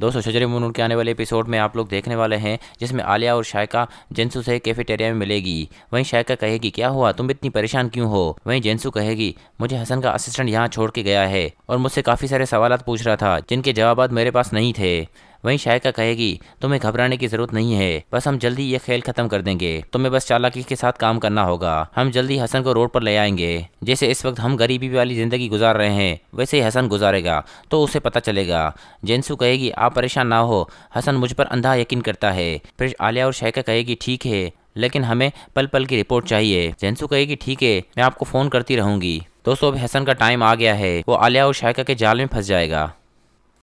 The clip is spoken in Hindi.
दोस्तों शजर मुनूर के आने वाले एपिसोड में आप लोग देखने वाले हैं जिसमें आलिया और शायका जेंसू से कैफेटेरिया में मिलेगी वहीं शायका कहेगी क्या हुआ तुम इतनी परेशान क्यों हो वहीं जेंसू कहेगी मुझे हसन का असिस्टेंट यहाँ छोड़ के गया है और मुझसे काफी सारे सवाल पूछ रहा था जिनके जवाब मेरे पास नहीं थे वहीं शायका कहेगी तुम्हें घबराने की जरूरत नहीं है बस हम जल्दी ये खेल खत्म कर देंगे तुम्हें बस चालाकी के साथ काम करना होगा हम जल्दी हसन को रोड पर ले आएंगे जैसे इस वक्त हम गरीबी वाली जिंदगी गुजार रहे हैं वैसे ही हसन गुजारेगा तो उसे पता चलेगा जेंसु कहेगी आप परेशान ना हो हसन मुझ पर अंधा यकीन करता है फिर आलिया और शायका कहेगी ठीक है लेकिन हमें पल पल की रिपोर्ट चाहिए जेंसु कहेगी ठीक है मैं आपको फ़ोन करती रहूंगी दोस्तों अब हसन का टाइम आ गया है वो आलिया और शायका के जाल में फंस जाएगा